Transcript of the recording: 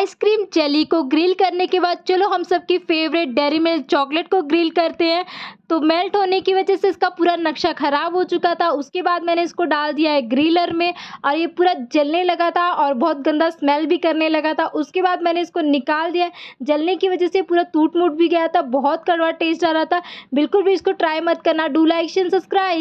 ice cream jelly को grill करने के बाद चलो हम सबकी फेवरेट डेरी मिल्क चॉकलेट को ग्रिल करते हैं तो मेल्ट होने की वजह से इसका पूरा नक्शा ख़राब हो चुका था उसके बाद मैंने इसको डाल दिया है ग्रिलर में और ये पूरा जलने लगा था और बहुत गंदा स्मेल भी करने लगा था उसके बाद मैंने इसको निकाल दिया जलने की वजह से पूरा टूट मूट भी गया था बहुत कड़वा टेस्ट आ रहा था बिल्कुल भी इसको ट्राई मत करना डू लाइक एंड सब्सक्राइब